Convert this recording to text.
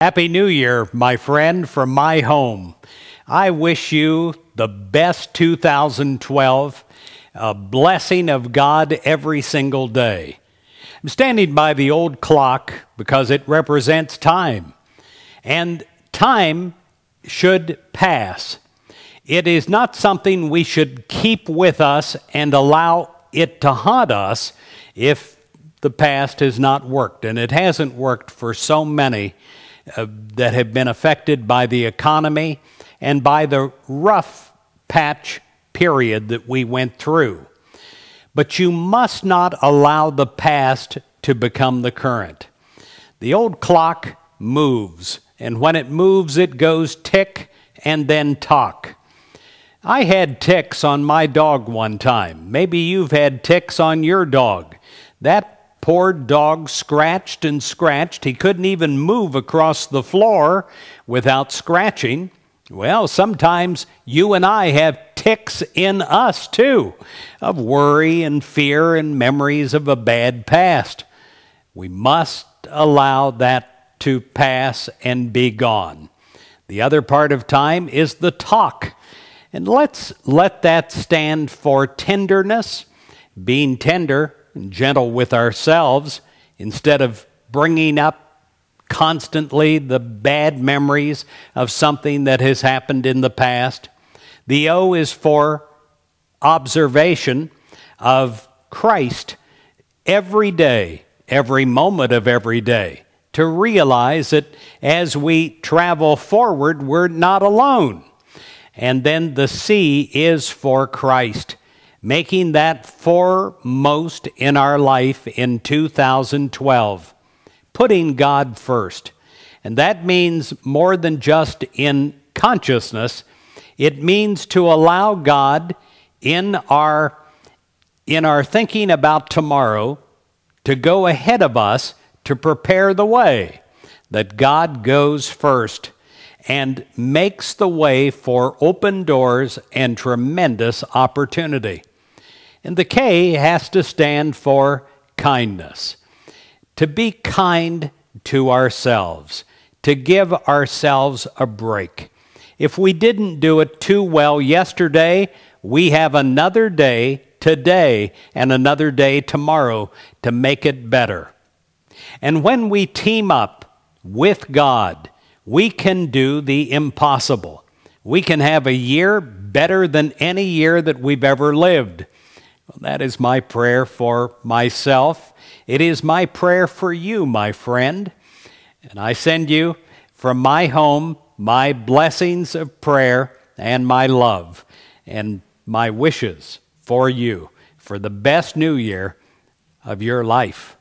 Happy New Year, my friend, from my home. I wish you the best 2012, a blessing of God every single day. I'm standing by the old clock because it represents time, and time should pass. It is not something we should keep with us and allow it to haunt us if the past has not worked, and it hasn't worked for so many. Uh, that have been affected by the economy and by the rough patch period that we went through. But you must not allow the past to become the current. The old clock moves, and when it moves, it goes tick and then tock. I had ticks on my dog one time. Maybe you've had ticks on your dog. That Poor dog scratched and scratched. He couldn't even move across the floor without scratching. Well, sometimes you and I have ticks in us too of worry and fear and memories of a bad past. We must allow that to pass and be gone. The other part of time is the talk. And let's let that stand for tenderness, being tender, and gentle with ourselves instead of bringing up constantly the bad memories of something that has happened in the past. The O is for observation of Christ every day, every moment of every day, to realize that as we travel forward, we're not alone. And then the C is for Christ making that foremost in our life in 2012, putting God first. And that means more than just in consciousness, it means to allow God in our in our thinking about tomorrow to go ahead of us to prepare the way that God goes first and makes the way for open doors and tremendous opportunity. And the K has to stand for kindness. To be kind to ourselves, to give ourselves a break. If we didn't do it too well yesterday, we have another day today and another day tomorrow to make it better. And when we team up with God, we can do the impossible. We can have a year better than any year that we've ever lived. Well, that is my prayer for myself. It is my prayer for you, my friend. And I send you from my home my blessings of prayer and my love and my wishes for you for the best new year of your life.